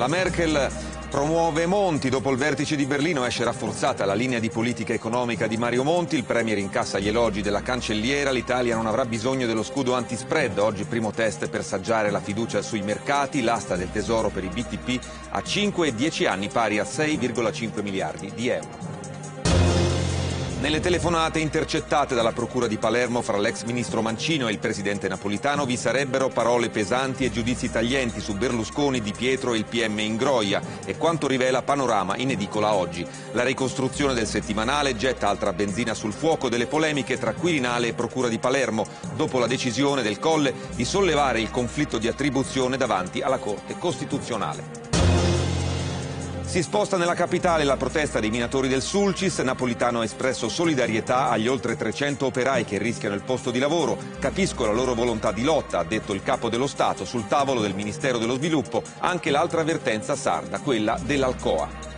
La Merkel promuove Monti. Dopo il vertice di Berlino esce rafforzata la linea di politica economica di Mario Monti. Il Premier incassa gli elogi della cancelliera. L'Italia non avrà bisogno dello scudo antispread. Oggi primo test per saggiare la fiducia sui mercati. L'asta del tesoro per i BTP a 5 e 10 anni pari a 6,5 miliardi di euro. Nelle telefonate intercettate dalla Procura di Palermo fra l'ex ministro Mancino e il presidente napolitano vi sarebbero parole pesanti e giudizi taglienti su Berlusconi, Di Pietro e il PM Ingroia e quanto rivela Panorama in edicola oggi. La ricostruzione del settimanale getta altra benzina sul fuoco delle polemiche tra Quirinale e Procura di Palermo dopo la decisione del Colle di sollevare il conflitto di attribuzione davanti alla Corte Costituzionale. Si sposta nella capitale la protesta dei minatori del Sulcis. Napolitano ha espresso solidarietà agli oltre 300 operai che rischiano il posto di lavoro. Capisco la loro volontà di lotta, ha detto il capo dello Stato. Sul tavolo del Ministero dello Sviluppo anche l'altra avvertenza sarda, quella dell'Alcoa.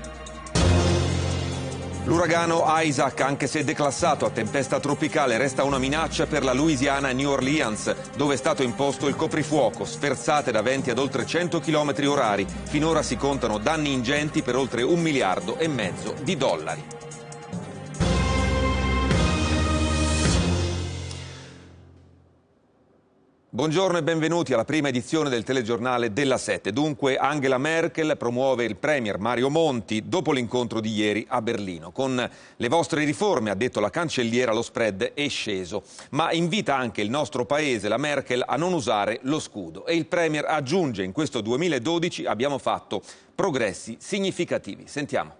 L'uragano Isaac, anche se declassato a tempesta tropicale, resta una minaccia per la Louisiana New Orleans, dove è stato imposto il coprifuoco, sferzate da venti ad oltre 100 km orari. Finora si contano danni ingenti per oltre un miliardo e mezzo di dollari. Buongiorno e benvenuti alla prima edizione del telegiornale della Sette. Dunque Angela Merkel promuove il Premier Mario Monti dopo l'incontro di ieri a Berlino. Con le vostre riforme, ha detto la cancelliera, lo spread è sceso, ma invita anche il nostro paese, la Merkel, a non usare lo scudo. E il Premier aggiunge in questo 2012 abbiamo fatto progressi significativi. Sentiamo.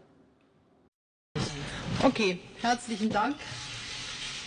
Ok, herzlichen Dank.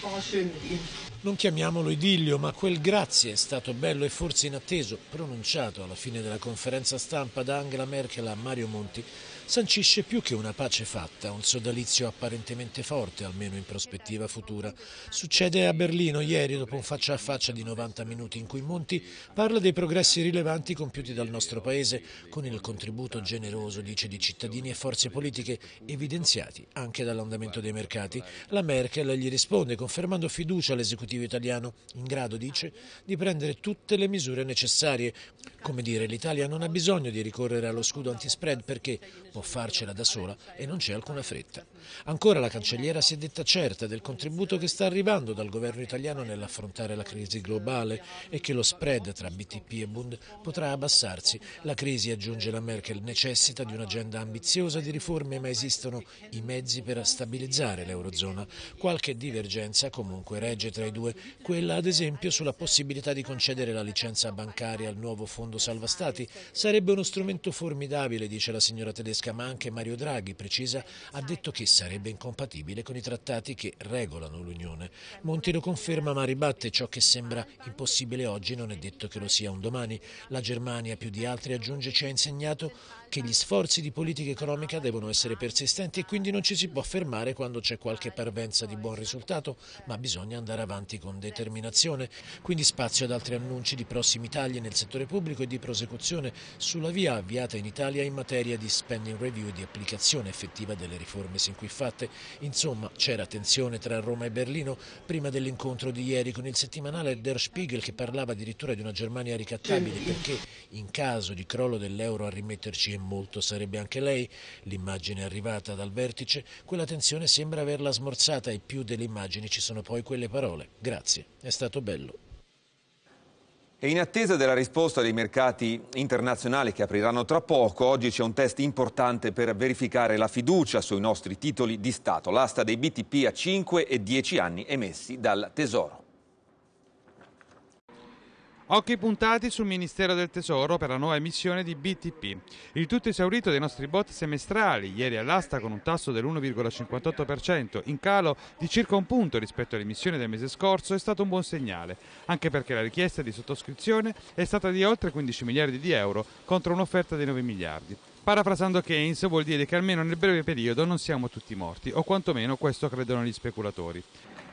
War oh, schön mit Ihnen non chiamiamolo idillio, ma quel grazie è stato bello e forse inatteso, pronunciato alla fine della conferenza stampa da Angela Merkel a Mario Monti, sancisce più che una pace fatta, un sodalizio apparentemente forte, almeno in prospettiva futura. Succede a Berlino ieri, dopo un faccia a faccia di 90 minuti in cui Monti parla dei progressi rilevanti compiuti dal nostro Paese, con il contributo generoso, dice, di cittadini e forze politiche, evidenziati anche dall'andamento dei mercati. La Merkel gli risponde confermando fiducia all'esecutivo italiano, in grado, dice, di prendere tutte le misure necessarie. Come dire, l'Italia non ha bisogno di ricorrere allo scudo antispread perché può farcela da sola e non c'è alcuna fretta. Ancora la cancelliera si è detta certa del contributo che sta arrivando dal governo italiano nell'affrontare la crisi globale e che lo spread tra BTP e Bund potrà abbassarsi. La crisi, aggiunge la Merkel, necessita di un'agenda ambiziosa di riforme, ma esistono i mezzi per stabilizzare l'Eurozona. Qualche divergenza comunque regge tra i due, quella ad esempio sulla possibilità di concedere la licenza bancaria al nuovo fondo salva stati. Sarebbe uno strumento formidabile, dice la signora tedesca tedesca, ma anche Mario Draghi, precisa, ha detto che sarebbe incompatibile con i trattati che regolano l'Unione. Monti lo conferma ma ribatte ciò che sembra impossibile oggi, non è detto che lo sia un domani. La Germania più di altri, aggiunge, ci ha insegnato che gli sforzi di politica economica devono essere persistenti e quindi non ci si può fermare quando c'è qualche parvenza di buon risultato, ma bisogna andare avanti con determinazione. Quindi spazio ad altri annunci di prossimi tagli nel settore pubblico e di prosecuzione sulla via avviata in Italia in materia di spending review e di applicazione effettiva delle riforme sin qui fatte. Insomma, c'era tensione tra Roma e Berlino prima dell'incontro di ieri con il settimanale Der Spiegel che parlava addirittura di una Germania ricattabile perché in caso di crollo dell'euro a rimetterci e molto sarebbe anche lei l'immagine arrivata dal vertice, quella tensione sembra averla smorzata e più delle immagini ci sono poi quelle parole. Grazie, è stato bello. E in attesa della risposta dei mercati internazionali che apriranno tra poco, oggi c'è un test importante per verificare la fiducia sui nostri titoli di Stato, l'asta dei BTP a 5 e 10 anni emessi dal Tesoro. Occhi puntati sul Ministero del Tesoro per la nuova emissione di BTP. Il tutto esaurito dei nostri bot semestrali, ieri all'asta con un tasso dell'1,58%, in calo di circa un punto rispetto all'emissione del mese scorso, è stato un buon segnale, anche perché la richiesta di sottoscrizione è stata di oltre 15 miliardi di euro contro un'offerta di 9 miliardi. Parafrasando Keynes vuol dire che almeno nel breve periodo non siamo tutti morti, o quantomeno questo credono gli speculatori.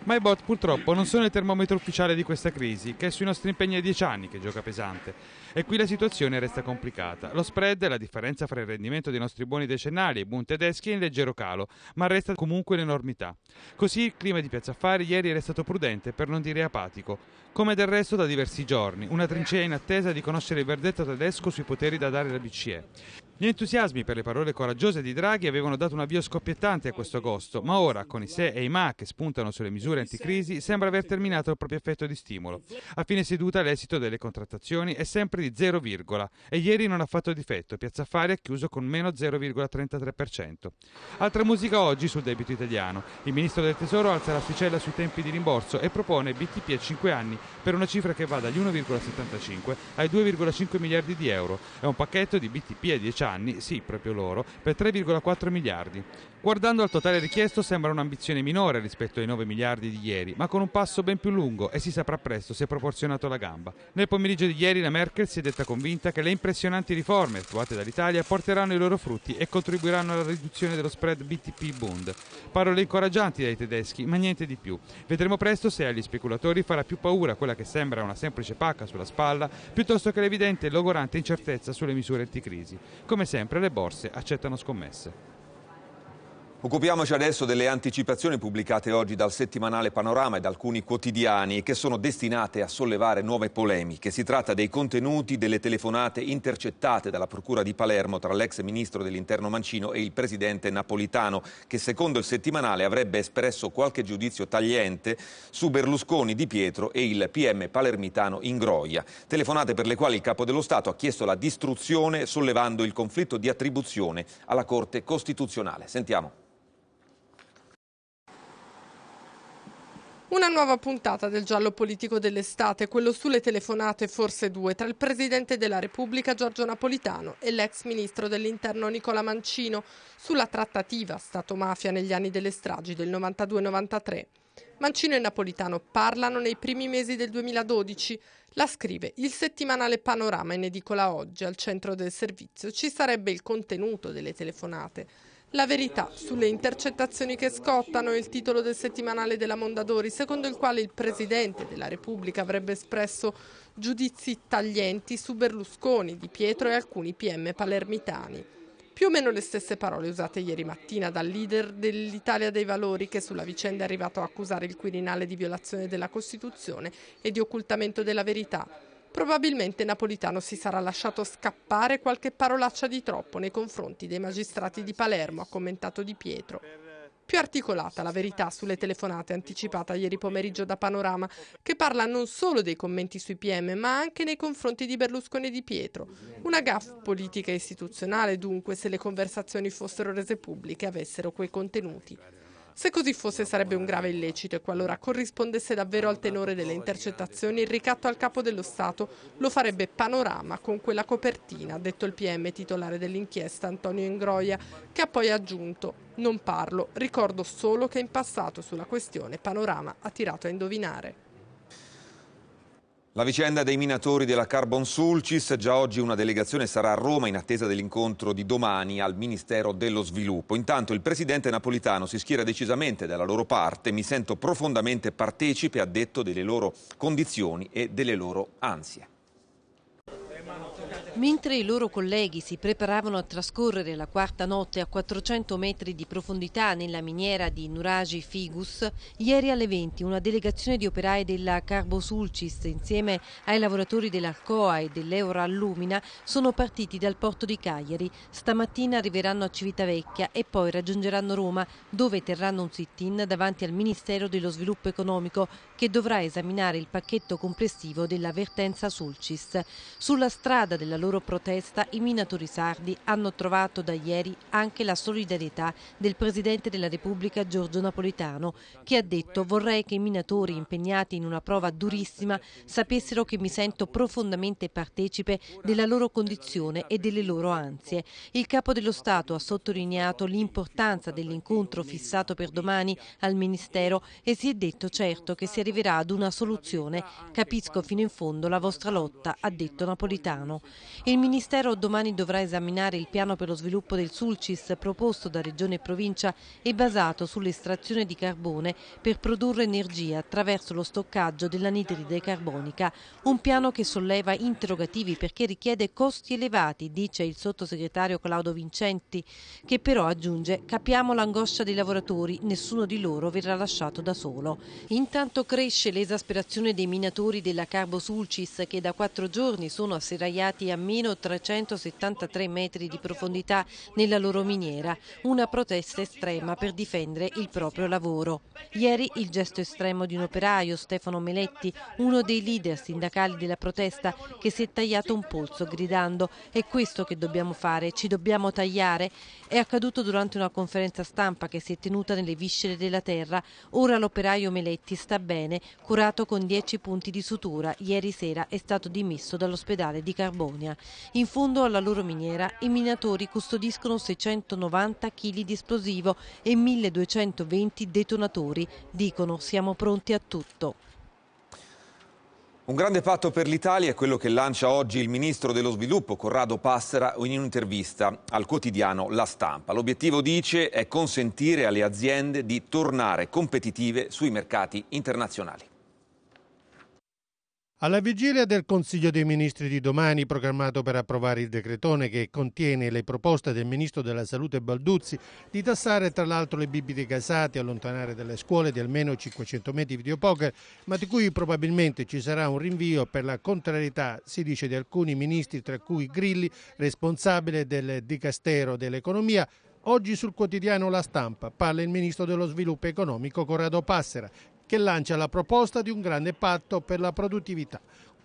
Ma i bot purtroppo non sono il termometro ufficiale di questa crisi, che è sui nostri impegni a dieci anni che gioca pesante. E qui la situazione resta complicata. Lo spread, la differenza fra il rendimento dei nostri buoni decennali e i buoni tedeschi è in leggero calo, ma resta comunque l'enormità. Così il clima di Piazza Affari ieri era stato prudente, per non dire apatico, come del resto da diversi giorni, una trincea in attesa di conoscere il verdetto tedesco sui poteri da dare alla BCE. Gli entusiasmi per le parole coraggiose di Draghi avevano dato un avvio scoppiettante a questo agosto, ma ora, con i se e i ma che spuntano sulle misure misure anticrisi sembra aver terminato il proprio effetto di stimolo. A fine seduta l'esito delle contrattazioni è sempre di 0, e ieri non ha fatto difetto, Piazza Affari ha chiuso con meno 0,33%. Altra musica oggi sul debito italiano. Il ministro del Tesoro alza l'asticella sui tempi di rimborso e propone BTP a 5 anni per una cifra che va dagli 1,75 ai 2,5 miliardi di euro È un pacchetto di BTP a 10 anni, sì, proprio loro, per 3,4 miliardi. Guardando al totale richiesto sembra un'ambizione minore rispetto ai 9 miliardi di ieri, ma con un passo ben più lungo e si saprà presto se è proporzionato alla gamba. Nel pomeriggio di ieri la Merkel si è detta convinta che le impressionanti riforme attuate dall'Italia porteranno i loro frutti e contribuiranno alla riduzione dello spread BTP-Bund. Parole incoraggianti dai tedeschi, ma niente di più. Vedremo presto se agli speculatori farà più paura quella che sembra una semplice pacca sulla spalla, piuttosto che l'evidente e logorante incertezza sulle misure anticrisi. Come sempre le borse accettano scommesse. Occupiamoci adesso delle anticipazioni pubblicate oggi dal settimanale Panorama e da alcuni quotidiani che sono destinate a sollevare nuove polemiche. Si tratta dei contenuti delle telefonate intercettate dalla Procura di Palermo tra l'ex ministro dell'Interno Mancino e il presidente Napolitano che secondo il settimanale avrebbe espresso qualche giudizio tagliente su Berlusconi, Di Pietro e il PM palermitano Ingroia. Telefonate per le quali il capo dello Stato ha chiesto la distruzione sollevando il conflitto di attribuzione alla Corte Costituzionale. Sentiamo. Una nuova puntata del giallo politico dell'estate, quello sulle telefonate forse due, tra il Presidente della Repubblica Giorgio Napolitano e l'ex Ministro dell'Interno Nicola Mancino sulla trattativa Stato-mafia negli anni delle stragi del 92-93. Mancino e Napolitano parlano nei primi mesi del 2012. La scrive il settimanale Panorama in edicola oggi. Al centro del servizio ci sarebbe il contenuto delle telefonate la verità sulle intercettazioni che scottano è il titolo del settimanale della Mondadori, secondo il quale il Presidente della Repubblica avrebbe espresso giudizi taglienti su Berlusconi, Di Pietro e alcuni PM palermitani. Più o meno le stesse parole usate ieri mattina dal leader dell'Italia dei Valori che sulla vicenda è arrivato a accusare il Quirinale di violazione della Costituzione e di occultamento della verità. Probabilmente Napolitano si sarà lasciato scappare qualche parolaccia di troppo nei confronti dei magistrati di Palermo, ha commentato Di Pietro. Più articolata la verità sulle telefonate anticipata ieri pomeriggio da Panorama, che parla non solo dei commenti sui PM, ma anche nei confronti di Berlusconi e di Pietro. Una gaffe politica e istituzionale, dunque, se le conversazioni fossero rese pubbliche avessero quei contenuti. Se così fosse sarebbe un grave illecito e qualora corrispondesse davvero al tenore delle intercettazioni il ricatto al capo dello Stato lo farebbe panorama con quella copertina, ha detto il PM titolare dell'inchiesta Antonio Ingroia, che ha poi aggiunto non parlo, ricordo solo che in passato sulla questione Panorama ha tirato a indovinare. La vicenda dei minatori della Carbon Sulcis, già oggi una delegazione sarà a Roma in attesa dell'incontro di domani al Ministero dello Sviluppo. Intanto il presidente napolitano si schiera decisamente dalla loro parte, mi sento profondamente partecipe, ha detto, delle loro condizioni e delle loro ansie. Mentre i loro colleghi si preparavano a trascorrere la quarta notte a 400 metri di profondità nella miniera di Nuragi Figus, ieri alle 20 una delegazione di operai della Carbosulcis insieme ai lavoratori dell'Arcoa e dell'Eurallumina sono partiti dal porto di Cagliari. Stamattina arriveranno a Civitavecchia e poi raggiungeranno Roma dove terranno un sit-in davanti al Ministero dello Sviluppo Economico che dovrà esaminare il pacchetto complessivo dell'avvertenza Sulcis. Sulla strada della loro protesta i minatori sardi hanno trovato da ieri anche la solidarietà del Presidente della Repubblica Giorgio Napolitano che ha detto vorrei che i minatori impegnati in una prova durissima sapessero che mi sento profondamente partecipe della loro condizione e delle loro ansie. Il Capo dello Stato ha sottolineato l'importanza dell'incontro fissato per domani al Ministero e si è detto certo che si arriverà ad una soluzione. Capisco fino in fondo la vostra lotta, ha detto Napolitano. Il Ministero domani dovrà esaminare il piano per lo sviluppo del Sulcis proposto da Regione e Provincia e basato sull'estrazione di carbone per produrre energia attraverso lo stoccaggio dell'anidride carbonica. Un piano che solleva interrogativi perché richiede costi elevati, dice il sottosegretario Claudio Vincenti, che però aggiunge capiamo l'angoscia dei lavoratori, nessuno di loro verrà lasciato da solo. Intanto cresce l'esasperazione dei minatori della Carbo Sulcis che da quattro giorni sono asserraiati a cammino 373 metri di profondità nella loro miniera, una protesta estrema per difendere il proprio lavoro. Ieri il gesto estremo di un operaio, Stefano Meletti, uno dei leader sindacali della protesta, che si è tagliato un polso gridando è questo che dobbiamo fare, ci dobbiamo tagliare, è accaduto durante una conferenza stampa che si è tenuta nelle viscere della terra. Ora l'operaio Meletti sta bene, curato con 10 punti di sutura, ieri sera è stato dimesso dall'ospedale di Carbonia. Cina. In fondo alla loro miniera i minatori custodiscono 690 kg di esplosivo e 1220 detonatori. Dicono siamo pronti a tutto. Un grande patto per l'Italia è quello che lancia oggi il ministro dello sviluppo Corrado Passera in un'intervista al quotidiano La Stampa. L'obiettivo, dice, è consentire alle aziende di tornare competitive sui mercati internazionali. Alla vigilia del Consiglio dei Ministri di domani, programmato per approvare il decretone che contiene le proposte del Ministro della Salute Balduzzi di tassare tra l'altro le bibite gasate, allontanare dalle scuole di almeno 500 metri videopoker, ma di cui probabilmente ci sarà un rinvio per la contrarietà, si dice, di alcuni ministri, tra cui Grilli, responsabile del Dicastero dell'Economia, Oggi sul quotidiano La Stampa parla il ministro dello sviluppo economico Corrado Passera, che lancia la proposta di un grande patto per la produttività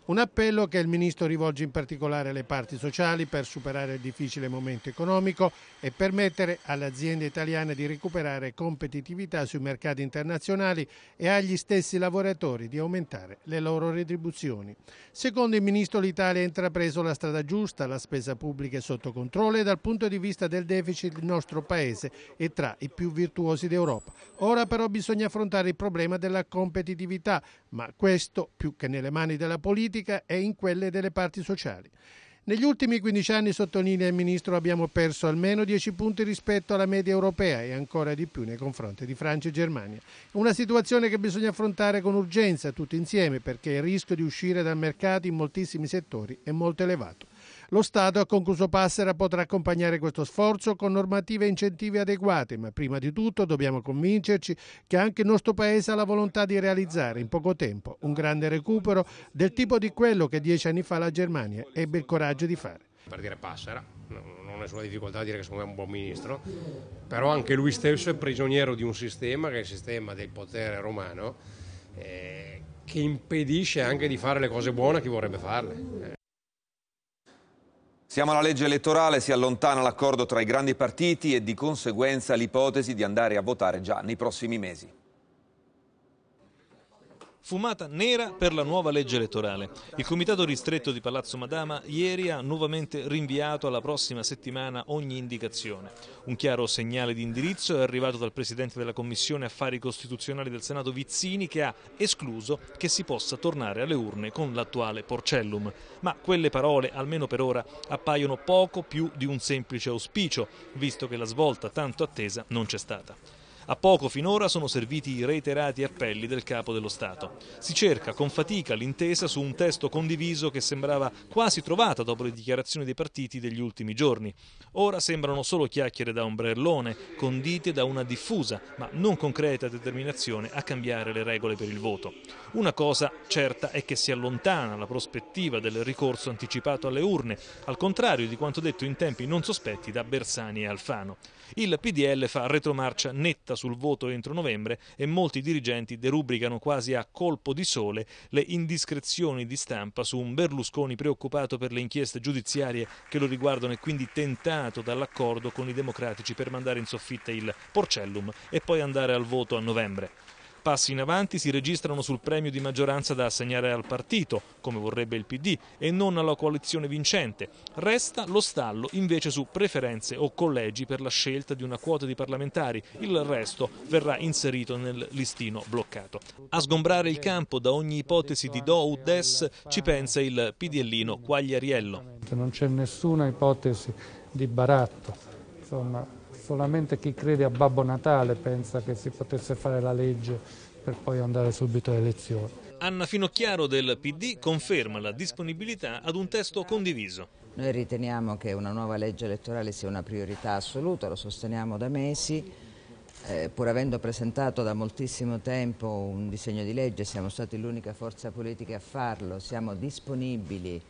un appello che il Ministro rivolge in particolare alle parti sociali per superare il difficile momento economico e permettere alle aziende italiane di recuperare competitività sui mercati internazionali e agli stessi lavoratori di aumentare le loro retribuzioni. Secondo il Ministro l'Italia ha intrapreso la strada giusta, la spesa pubblica è sotto controllo e dal punto di vista del deficit il nostro Paese è tra i più virtuosi d'Europa. Ora però bisogna affrontare il problema della competitività, ma questo più che nelle mani della politica politica e in quelle delle parti sociali. Negli ultimi 15 anni, sottolinea il Ministro, abbiamo perso almeno 10 punti rispetto alla media europea e ancora di più nei confronti di Francia e Germania. Una situazione che bisogna affrontare con urgenza tutti insieme perché il rischio di uscire dal mercato in moltissimi settori è molto elevato. Lo Stato, ha concluso Passera, potrà accompagnare questo sforzo con normative e incentivi adeguati, ma prima di tutto dobbiamo convincerci che anche il nostro Paese ha la volontà di realizzare in poco tempo un grande recupero del tipo di quello che dieci anni fa la Germania ebbe il coraggio di fare. Per dire Passera, non ho nessuna difficoltà a dire che secondo me è un buon ministro, però anche lui stesso è prigioniero di un sistema che è il sistema del potere romano. Eh, che impedisce anche di fare le cose buone a chi vorrebbe farle. Eh. Siamo alla legge elettorale, si allontana l'accordo tra i grandi partiti e di conseguenza l'ipotesi di andare a votare già nei prossimi mesi. Fumata nera per la nuova legge elettorale. Il comitato ristretto di Palazzo Madama ieri ha nuovamente rinviato alla prossima settimana ogni indicazione. Un chiaro segnale di indirizzo è arrivato dal presidente della Commissione Affari Costituzionali del Senato Vizzini che ha escluso che si possa tornare alle urne con l'attuale Porcellum. Ma quelle parole, almeno per ora, appaiono poco più di un semplice auspicio, visto che la svolta tanto attesa non c'è stata. A poco finora sono serviti i reiterati appelli del capo dello Stato. Si cerca con fatica l'intesa su un testo condiviso che sembrava quasi trovata dopo le dichiarazioni dei partiti degli ultimi giorni. Ora sembrano solo chiacchiere da ombrellone, condite da una diffusa ma non concreta determinazione a cambiare le regole per il voto. Una cosa certa è che si allontana la prospettiva del ricorso anticipato alle urne, al contrario di quanto detto in tempi non sospetti da Bersani e Alfano. Il PDL fa retromarcia netta sul voto entro novembre e molti dirigenti derubricano quasi a colpo di sole le indiscrezioni di stampa su un Berlusconi preoccupato per le inchieste giudiziarie che lo riguardano e quindi tentato dall'accordo con i democratici per mandare in soffitta il Porcellum e poi andare al voto a novembre. Passi in avanti si registrano sul premio di maggioranza da assegnare al partito, come vorrebbe il PD, e non alla coalizione vincente. Resta lo stallo invece su preferenze o collegi per la scelta di una quota di parlamentari. Il resto verrà inserito nel listino bloccato. A sgombrare il campo da ogni ipotesi di do o des ci pensa il PDLino Quagliariello. Non c'è nessuna ipotesi di baratto. Insomma, solamente chi crede a Babbo Natale pensa che si potesse fare la legge per poi andare subito alle elezioni. Anna Finocchiaro del PD conferma la disponibilità ad un testo condiviso. Noi riteniamo che una nuova legge elettorale sia una priorità assoluta, lo sosteniamo da mesi. Eh, pur avendo presentato da moltissimo tempo un disegno di legge, siamo stati l'unica forza politica a farlo, siamo disponibili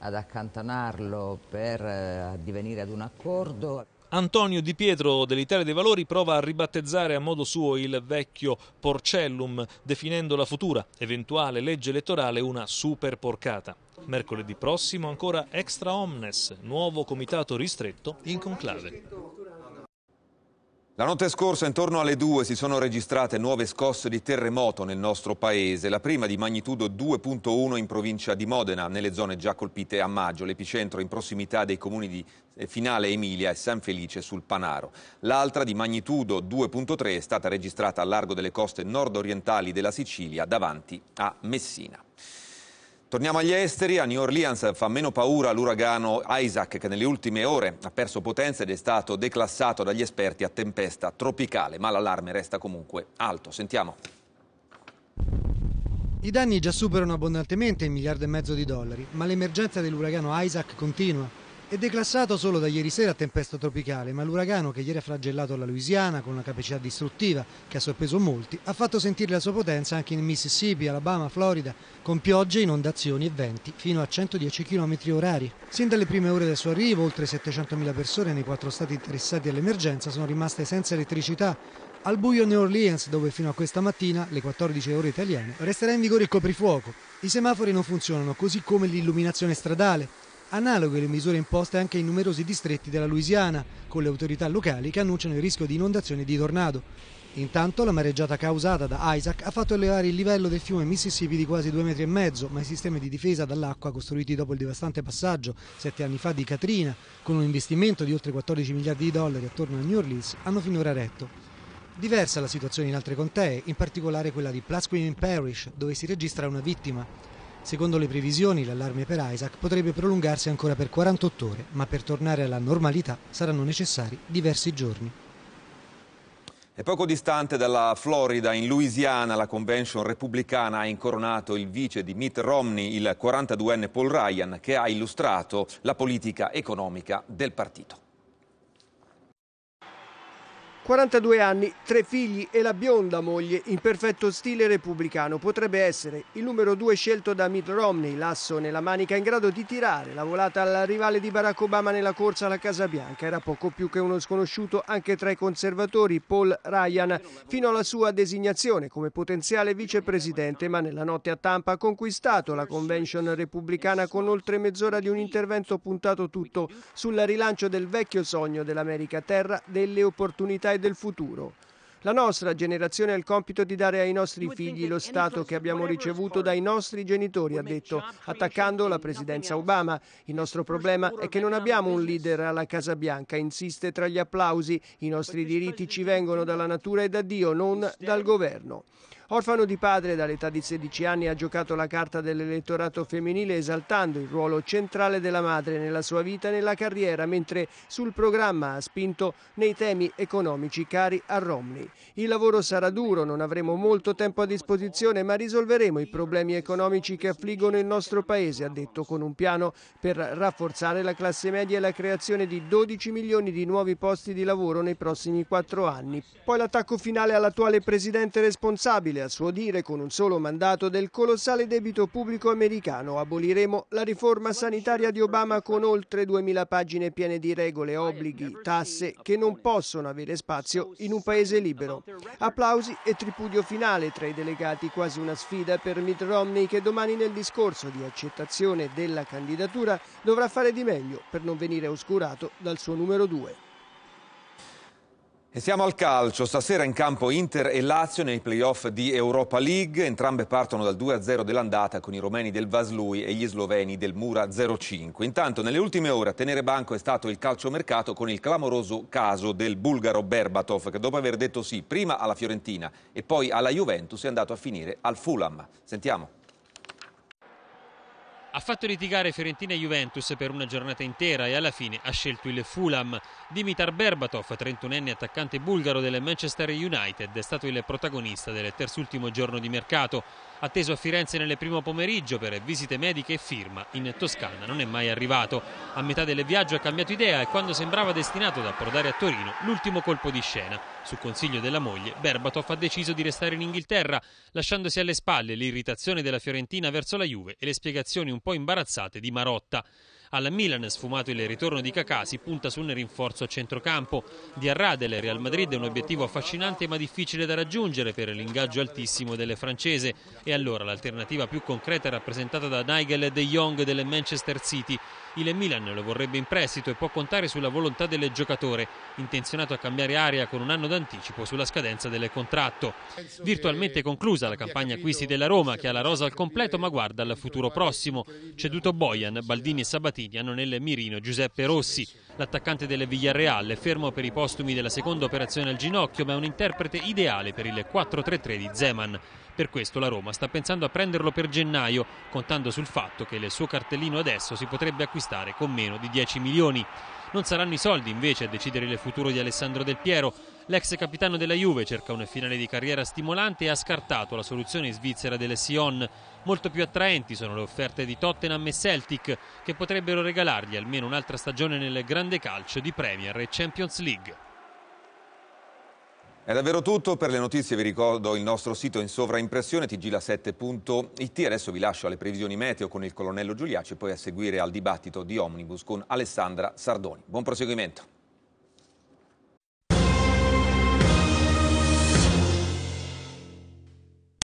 ad accantonarlo per eh, addivenire ad un accordo. Antonio Di Pietro dell'Italia dei Valori prova a ribattezzare a modo suo il vecchio Porcellum, definendo la futura eventuale legge elettorale una super porcata. Mercoledì prossimo ancora Extra Omnes, nuovo comitato ristretto in conclave. La notte scorsa, intorno alle 2, si sono registrate nuove scosse di terremoto nel nostro paese, la prima di magnitudo 2.1 in provincia di Modena, nelle zone già colpite a maggio, l'epicentro in prossimità dei comuni di eh, Finale Emilia e San Felice sul Panaro. L'altra di magnitudo 2.3 è stata registrata al largo delle coste nord-orientali della Sicilia, davanti a Messina. Torniamo agli esteri, a New Orleans fa meno paura l'uragano Isaac che nelle ultime ore ha perso potenza ed è stato declassato dagli esperti a tempesta tropicale, ma l'allarme resta comunque alto. Sentiamo. I danni già superano abbondantemente il miliardo e mezzo di dollari, ma l'emergenza dell'uragano Isaac continua. È declassato solo da ieri sera a tempesta tropicale, ma l'uragano che ieri ha flagellato la Louisiana con una capacità distruttiva che ha sorpreso molti, ha fatto sentire la sua potenza anche in Mississippi, Alabama, Florida, con piogge, inondazioni e venti fino a 110 km orari. Sin dalle prime ore del suo arrivo, oltre 700.000 persone nei quattro stati interessati all'emergenza sono rimaste senza elettricità, al buio New Orleans, dove fino a questa mattina, le 14 ore italiane, resterà in vigore il coprifuoco. I semafori non funzionano, così come l'illuminazione stradale. Analoghe le misure imposte anche in numerosi distretti della Louisiana, con le autorità locali che annunciano il rischio di inondazioni di tornado. Intanto la mareggiata causata da Isaac ha fatto elevare il livello del fiume Mississippi di quasi due metri, e mezzo, ma i sistemi di difesa dall'acqua costruiti dopo il devastante passaggio sette anni fa di Katrina, con un investimento di oltre 14 miliardi di dollari attorno a New Orleans, hanno finora retto. Diversa la situazione in altre contee, in particolare quella di Plasquin Parish, dove si registra una vittima. Secondo le previsioni, l'allarme per Isaac potrebbe prolungarsi ancora per 48 ore, ma per tornare alla normalità saranno necessari diversi giorni. E poco distante dalla Florida, in Louisiana, la convention repubblicana ha incoronato il vice di Mitt Romney, il 42enne Paul Ryan, che ha illustrato la politica economica del partito. 42 anni, tre figli e la bionda moglie in perfetto stile repubblicano potrebbe essere il numero due scelto da Mitt Romney, l'asso nella manica in grado di tirare la volata al rivale di Barack Obama nella corsa alla Casa Bianca. Era poco più che uno sconosciuto anche tra i conservatori Paul Ryan fino alla sua designazione come potenziale vicepresidente, ma nella notte a Tampa ha conquistato la convention repubblicana con oltre mezz'ora di un intervento puntato tutto sul rilancio del vecchio sogno dell'America terra delle opportunità del futuro. La nostra generazione ha il compito di dare ai nostri figli lo Stato che abbiamo ricevuto dai nostri genitori, ha detto, attaccando la presidenza Obama. Il nostro problema è che non abbiamo un leader alla Casa Bianca, insiste tra gli applausi. I nostri diritti ci vengono dalla natura e da Dio, non dal governo. Orfano di padre, dall'età di 16 anni ha giocato la carta dell'elettorato femminile esaltando il ruolo centrale della madre nella sua vita e nella carriera, mentre sul programma ha spinto nei temi economici cari a Romney. Il lavoro sarà duro, non avremo molto tempo a disposizione, ma risolveremo i problemi economici che affliggono il nostro paese, ha detto, con un piano per rafforzare la classe media e la creazione di 12 milioni di nuovi posti di lavoro nei prossimi quattro anni. Poi l'attacco finale all'attuale presidente responsabile a suo dire, con un solo mandato del colossale debito pubblico americano. Aboliremo la riforma sanitaria di Obama con oltre 2000 pagine piene di regole, obblighi, tasse che non possono avere spazio in un paese libero. Applausi e tripudio finale tra i delegati, quasi una sfida per Mitt Romney che domani nel discorso di accettazione della candidatura dovrà fare di meglio per non venire oscurato dal suo numero 2. E siamo al calcio, stasera in campo Inter e Lazio nei playoff di Europa League, entrambe partono dal 2-0 dell'andata con i romeni del Vaslui e gli sloveni del Mura 0-5. Intanto nelle ultime ore a tenere banco è stato il calciomercato con il clamoroso caso del bulgaro Berbatov che dopo aver detto sì prima alla Fiorentina e poi alla Juventus è andato a finire al Fulham. Sentiamo. Ha fatto litigare Fiorentina e Juventus per una giornata intera e alla fine ha scelto il Fulham. Dimitar Berbatov, 31enne attaccante bulgaro del Manchester United, è stato il protagonista del terzultimo giorno di mercato. Atteso a Firenze nel primo pomeriggio per visite mediche e firma, in Toscana non è mai arrivato. A metà del viaggio ha cambiato idea e quando sembrava destinato ad approdare a Torino, l'ultimo colpo di scena. Su consiglio della moglie, Berbatov ha deciso di restare in Inghilterra, lasciandosi alle spalle l'irritazione della Fiorentina verso la Juve e le spiegazioni un un po' imbarazzate di Marotta. Al Milan, sfumato il ritorno di Kakà, si punta su un rinforzo a centrocampo. Di Arrade, il Real Madrid è un obiettivo affascinante ma difficile da raggiungere per l'ingaggio altissimo delle francese. E allora l'alternativa più concreta è rappresentata da Nigel De Jong del Manchester City. Il Milan lo vorrebbe in prestito e può contare sulla volontà del giocatore, intenzionato a cambiare aria con un anno d'anticipo sulla scadenza del contratto. Virtualmente conclusa la campagna acquisti della Roma, che ha la rosa al completo ma guarda al futuro prossimo. Ceduto Bojan, Baldini e Sabatini hanno nel mirino Giuseppe Rossi. L'attaccante del Villarreal è fermo per i postumi della seconda operazione al ginocchio, ma è un interprete ideale per il 4-3-3 di Zeman. Per questo la Roma sta pensando a prenderlo per gennaio, contando sul fatto che il suo cartellino adesso si potrebbe acquistare con meno di 10 milioni. Non saranno i soldi invece a decidere il futuro di Alessandro Del Piero. L'ex capitano della Juve cerca un finale di carriera stimolante e ha scartato la soluzione svizzera delle Sion. Molto più attraenti sono le offerte di Tottenham e Celtic che potrebbero regalargli almeno un'altra stagione nel grande calcio di Premier e Champions League. È davvero tutto, per le notizie vi ricordo il nostro sito in sovraimpressione tgla7.it. Adesso vi lascio alle previsioni meteo con il colonnello Giuliacci e poi a seguire al dibattito di Omnibus con Alessandra Sardoni. Buon proseguimento.